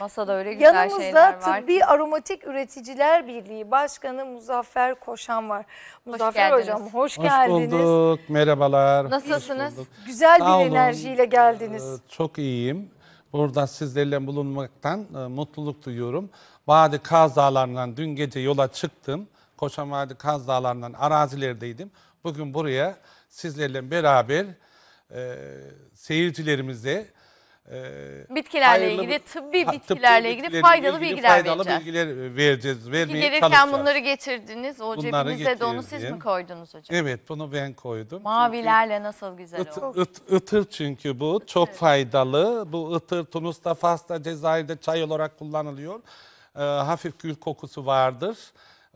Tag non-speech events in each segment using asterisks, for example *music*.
Masada öyle güzel Yanımızda şeyler var. Yanımızda Tıbbi Aromatik Üreticiler Birliği Başkanı Muzaffer Koşan var. Muzaffer hoş Hocam hoş, hoş geldiniz. Hoş bulduk, merhabalar. Nasılsınız? bulduk. Güzel Sağ bir olun. enerjiyle geldiniz. Ee, çok iyiyim. Burada sizlerle bulunmaktan e, mutluluk duyuyorum. Vadi Kaz Dağları'ndan dün gece yola çıktım. Koşan Vadi Kaz Dağları'ndan arazilerdeydim. Bugün buraya sizlerle beraber e, seyircilerimize e, bitkilerle ilgili, tıbbi ha, bitkilerle ilgili faydalı ilgili bilgiler faydalı vereceğiz. bilgiler vereceğiz. Vermeye Gelirken çalışacağız. bunları getirdiniz. O bunları cebinize de onu siz mi koydunuz hocam? Evet bunu ben koydum. Mavilerle çünkü nasıl güzel it, oldu. It, itır çünkü bu. Itır. Çok faydalı. Bu ıtır Tunus'ta, Fas'ta, Cezayir'de çay olarak kullanılıyor. E, hafif gül kokusu vardır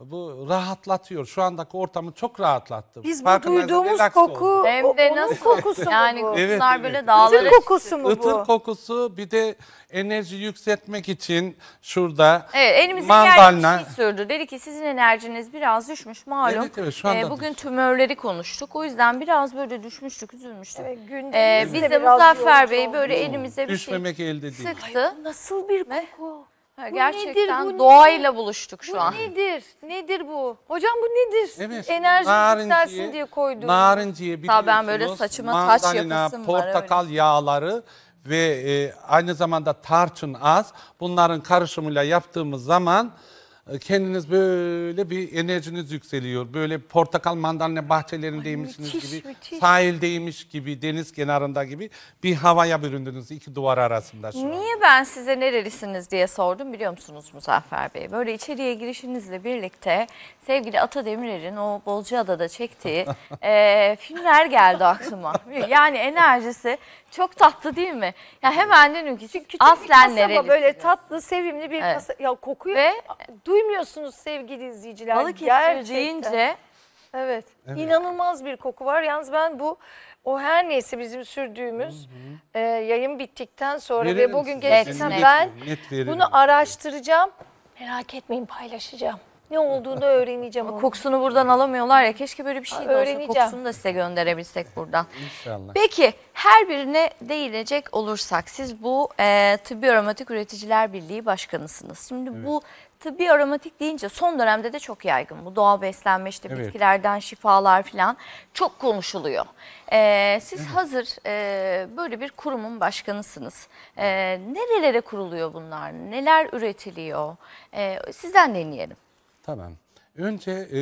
bu rahatlatıyor. Şu andaki ortamı çok rahatlattı. Biz bu duyduğumuz koku oldu. Hem de onun nasıl? kokusu mu Yani bu? Evet, bunlar böyle evet. dağlara Bizim kokusu mu bu? Itır kokusu bir de enerji yükseltmek için şurada Evet elimizin mandalina. bir şey sürdü. Dedi ki sizin enerjiniz biraz düşmüş malum. Evet, evet, şu anda Ee, bugün düşmüş. tümörleri konuştuk. O yüzden biraz böyle düşmüştük, üzülmüştük. Evet, gündemimizde Ee, biz de biraz Muzaffer yoğun Bey oldu. böyle elimize bir şey Düşmemek elde değil. sıktı. Nasıl bir koku? Ha, bu gerçekten nedir, bu doğayla nedir? buluştuk şu bu an. Bu nedir? Nedir bu? Hocam bu nedir? Evet. Enerji yükselsin diye koydum. Narinciye biliyorsunuz. Tabii ben böyle saçıma taç yapısım portakal var. portakal yağları ve e, aynı zamanda tarçın az. Bunların karışımıyla yaptığımız zaman e, kendiniz böyle bir enerjiniz yükseliyor. Böyle portakal mandalina bahçelerindeymişsiniz gibi, müthiş. sahildeymiş gibi, deniz kenarında gibi bir havaya büründünüz iki duvar arasında şu Niye an. ben size nerelisiniz diye sordum biliyor musunuz Muzaffer Bey? Böyle içeriye girişinizle birlikte sevgili Ata Demirer'in o Bozcaada'da çektiği *laughs* e, filmler geldi aklıma. Yani enerjisi çok tatlı değil mi? Ya hemen dedim ki küçük aslen bir kasaba, böyle tatlı, sevimli bir evet. kasaba. Ya kokuyu Ve, duy duymuyorsunuz sevgili izleyiciler. Balıkesir Gerçekten. deyince Evet. Evet. İnanılmaz bir koku var. Yalnız ben bu o her neyse bizim sürdüğümüz e, yayın bittikten sonra Verelim ve bugün geçsem gerçekten net, ben net bunu araştıracağım. Merak etmeyin paylaşacağım ne olduğunu öğreneceğim. Ama kokusunu buradan alamıyorlar ya. Keşke böyle bir şey de olsa. Kokusunu da size gönderebilsek buradan. İnşallah. Peki her birine değinecek olursak siz bu e, Tıbbi Aromatik Üreticiler Birliği Başkanısınız. Şimdi evet. bu tıbbi aromatik deyince son dönemde de çok yaygın. Bu doğal beslenme işte evet. bitkilerden şifalar falan çok konuşuluyor. Ee, siz evet. hazır e, böyle bir kurumun başkanısınız. E, nerelere kuruluyor bunlar? Neler üretiliyor? E, sizden deneyelim. Tamam. Önce e,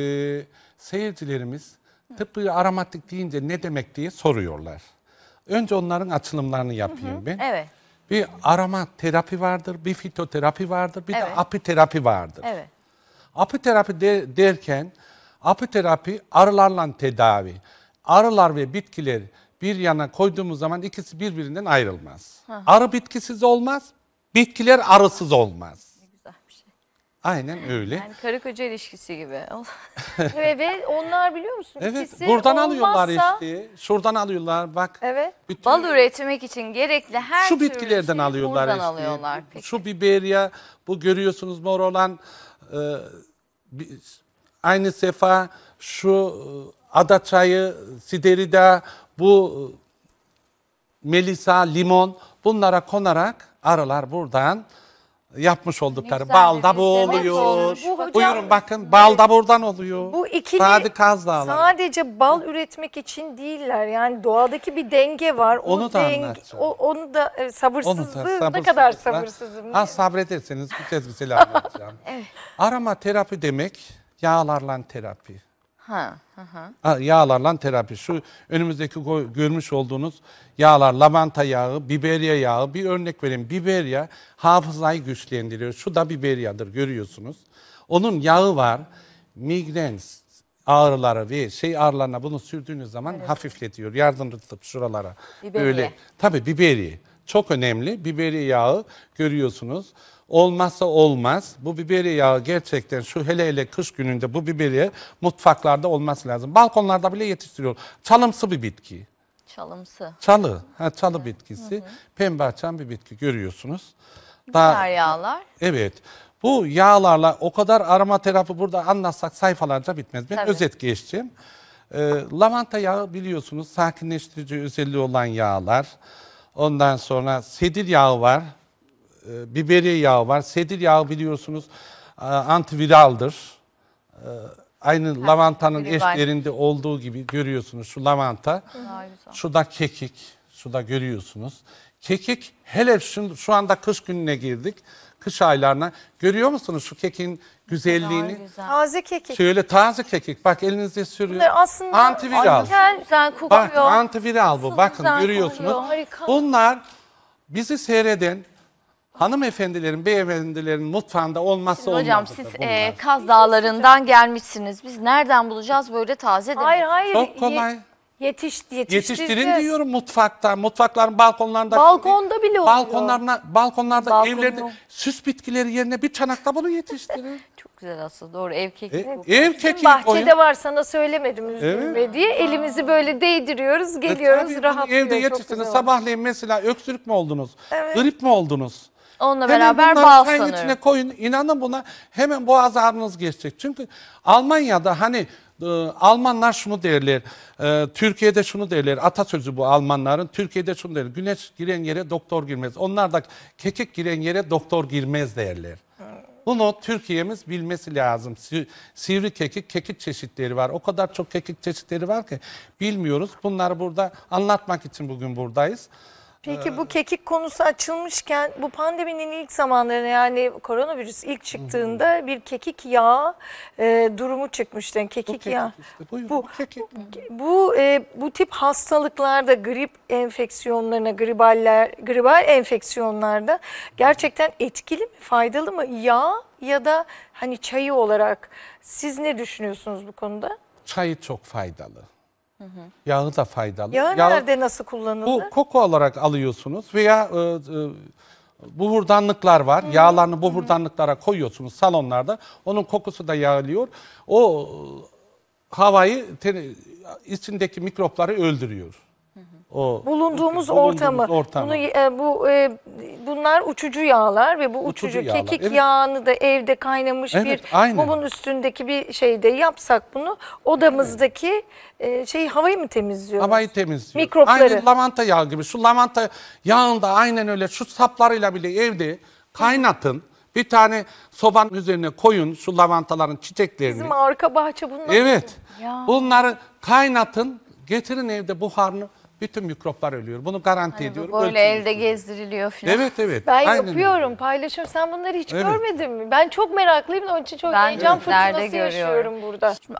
seyircilerimiz tıbbı aromatik deyince ne demek diye soruyorlar. Önce onların açılımlarını yapayım ben. Evet. Bir aroma terapi vardır, bir fitoterapi vardır, bir evet. de apiterapi vardır. Evet. Apiterapi de, derken apiterapi arılarla tedavi. Arılar ve bitkiler bir yana koyduğumuz zaman ikisi birbirinden ayrılmaz. Hı. Arı bitkisiz olmaz, bitkiler arısız olmaz. Aynen öyle. Yani karı koca ilişkisi gibi. *laughs* ve, ve onlar biliyor musun? Evet İkisi buradan olmazsa... alıyorlar işte. Şuradan alıyorlar bak. Evet. Bütün... Bal üretmek için gerekli her Şu bitkilerden alıyorlar buradan işte. alıyorlar. Peki. Şu biber ya, bu görüyorsunuz mor olan e, aynı sefa şu e, ada çayı, siderida, bu e, melisa, limon bunlara konarak aralar buradan yapmış oldukları. Balda bu oluyor. Bu hocam- Buyurun bakın balda buradan oluyor. Bu ikili Sadık Kaz Dağları. sadece bal üretmek için değiller. Yani doğadaki bir denge var. O Onu da denge- o- onu da e, sabırsızlığı ne kadar sabırsızım. Ha sabrederseniz bu tezgiseli anlatacağım. *laughs* Arama terapi demek yağlarla terapi. Ha, ha, ha. Yağlarla terapi. Şu önümüzdeki görmüş olduğunuz yağlar, lavanta yağı, biberiya yağı. Bir örnek vereyim. Biberiya hafızayı güçlendiriyor. Şu da biberiyadır görüyorsunuz. Onun yağı var. Migren ağrıları ve şey ağrılarına bunu sürdüğünüz zaman evet. hafifletiyor. Yardımcı şuralara. Biberiye. Böyle. Tabii biberiye çok önemli. Biberi yağı görüyorsunuz. Olmazsa olmaz. Bu biberi yağı gerçekten şu hele hele kış gününde bu biberi mutfaklarda olması lazım. Balkonlarda bile yetiştiriyor. Çalımsı bir bitki. Çalımsı. Çalı. Ha, çalı bitkisi. Pembe açan bir bitki görüyorsunuz. Daha, Bunlar yağlar. Evet. Bu yağlarla o kadar aromaterapi burada anlatsak sayfalarca bitmez. Ben Tabii. özet geçeceğim. Ee, lavanta yağı biliyorsunuz sakinleştirici özelliği olan yağlar. Ondan sonra sedir yağı var, e, biberiye yağı var. Sedir yağı biliyorsunuz e, antiviraldır. E, aynı ha, lavantanın eşlerinde olduğu gibi görüyorsunuz şu lavanta. Hı. Şu kekik suda görüyorsunuz. Kekik hele şu, şu anda kış gününe girdik. Kış aylarına görüyor musunuz şu kekin güzelliğini? Taze kekik. Şöyle taze kekik. Bak elinizde sürüyor. Bunlar aslında antiviral. al güzel kokuyor. Bak bu. Bakın görüyorsunuz. Bunlar bizi seyreden hanımefendilerin, beyefendilerin mutfağında olmazsa Şimdi hocam siz e, Kaz Dağları'ndan gelmişsiniz. Biz nereden bulacağız böyle taze demek? Hayır hayır. Çok kolay. Yetiş, yetiştirin diyorum mutfakta, mutfakların balkonlarında. Balkonda bile oluyor. Balkonlarına, balkonlarda, Balkonlu. evlerde süs bitkileri yerine bir çanakta bunu yetiştirin. *laughs* Çok güzel aslında doğru ev keki. E, ev keki Bahçede koyun. var sana söylemedim üzülme evet. diye elimizi böyle değdiriyoruz, e, geliyoruz, e, rahatlıyor. Evde yetiştirin sabahleyin mesela öksürük mü oldunuz, evet. grip mi oldunuz? Onunla hemen beraber bal sanırım. içine koyun. inanın buna hemen boğaz ağrınız geçecek. Çünkü Almanya'da hani ee, Almanlar şunu derler, e, Türkiye'de şunu derler, atasözü bu Almanların, Türkiye'de şunu derler, güneş giren yere doktor girmez. Onlar da kekik giren yere doktor girmez derler. Bunu Türkiye'miz bilmesi lazım. Sivri kekik, kekik çeşitleri var. O kadar çok kekik çeşitleri var ki bilmiyoruz. Bunları burada anlatmak için bugün buradayız. Peki bu kekik konusu açılmışken bu pandeminin ilk zamanlarında yani koronavirüs ilk çıktığında bir kekik yağı e, durumu çıkmıştı. Yani kekik, kekik yağı. Işte, buyurun, bu kekik. bu e, bu tip hastalıklarda grip enfeksiyonlarına, griballer, gribal enfeksiyonlarda gerçekten etkili mi, faydalı mı yağ ya da hani çayı olarak siz ne düşünüyorsunuz bu konuda? Çayı çok faydalı. Hı hı. Yağı da faydalı. Yağı Yağ, nerede nasıl kullanılır? Bu koku olarak alıyorsunuz veya e, e, buhurdanlıklar var. Hı-hı. Yağlarını buhurdanlıklara Hı-hı. koyuyorsunuz salonlarda. Onun kokusu da yağlıyor. O e, havayı içindeki mikropları öldürüyor o bulunduğumuz, ortamı, ortamı. Bunu, e, bu e, bunlar uçucu yağlar ve bu uçucu, uçucu kekik evet. yağını da evde kaynamış evet, bir aynen. mumun üstündeki bir şeyde yapsak bunu odamızdaki e, şey havayı mı temizliyor? Havayı temizliyor. Mikropları. Aynı lavanta yağı gibi. Şu lavanta yağında aynen öyle şu saplarıyla bile evde kaynatın. Bir tane sobanın üzerine koyun şu lavantaların çiçeklerini. Bizim arka bahçe bunlar. Evet. Ya. Bunları kaynatın, getirin evde buharını bütün mikroplar ölüyor. Bunu garanti hani ediyorum. Böyle Ölçüm elde diyorum. gezdiriliyor falan. Evet evet. Ben Aynen yapıyorum, öyle. paylaşıyorum. Sen bunları hiç evet. görmedin mi? Ben çok meraklıyım. Onun için çok ben heyecan evet. fırtınası yaşıyorum burada. Hiç